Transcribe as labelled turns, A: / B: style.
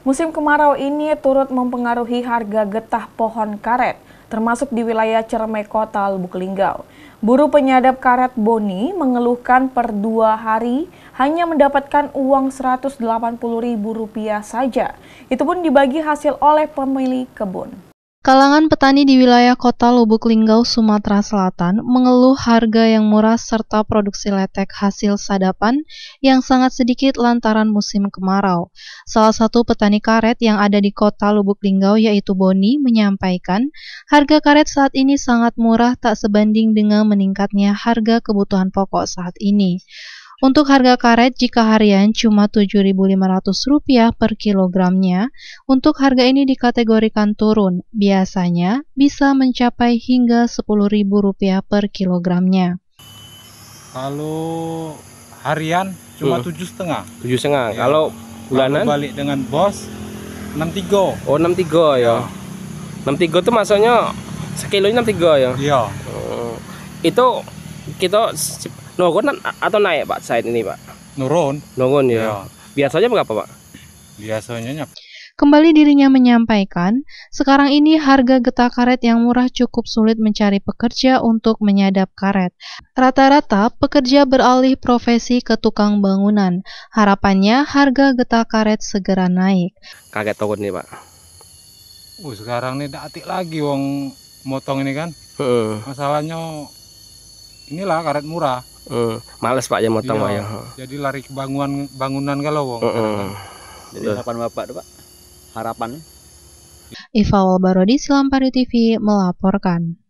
A: Musim kemarau ini turut mempengaruhi harga getah pohon karet, termasuk di wilayah Cermai Kota Lubuk Linggau. Buru penyadap karet Boni mengeluhkan per dua hari hanya mendapatkan uang Rp180.000 saja. Itu pun dibagi hasil oleh pemilik kebun.
B: Kalangan petani di wilayah kota Lubuk Linggau, Sumatera Selatan mengeluh harga yang murah serta produksi letek hasil sadapan yang sangat sedikit lantaran musim kemarau. Salah satu petani karet yang ada di kota Lubuk Linggau yaitu Boni menyampaikan, harga karet saat ini sangat murah tak sebanding dengan meningkatnya harga kebutuhan pokok saat ini. Untuk harga karet jika harian cuma Rp7.500 per kilogramnya, untuk harga ini dikategorikan turun, biasanya bisa mencapai hingga Rp10.000 per kilogramnya.
C: Kalau harian cuma tujuh setengah. Tujuh setengah. Ya. Kalau bulanan? balik dengan bos enam tiga. Oh enam tiga ya. ya. Enam tiga itu maksudnya sekilo enam tiga ya. Iya. Oh, Itu kita nurun atau naik pak saat ini pak nurun nurun ya, ya. biasanya berapa pak biasanya
B: Kembali dirinya menyampaikan, sekarang ini harga getah karet yang murah cukup sulit mencari pekerja untuk menyadap karet. Rata-rata pekerja beralih profesi ke tukang bangunan. Harapannya harga getah karet segera naik.
C: Kaget tahun nih Pak. Uh, sekarang nih datik lagi wong motong ini kan. Uh. Masalahnya inilah karet murah. Hmm, males Pak ya motong iya, ya. Jadi lari ke bangunan bangunan kalau wong. -hmm. Jadi harapan Bapak tuh Pak. Harapannya
B: Ifawal Barodi Silampari TV melaporkan.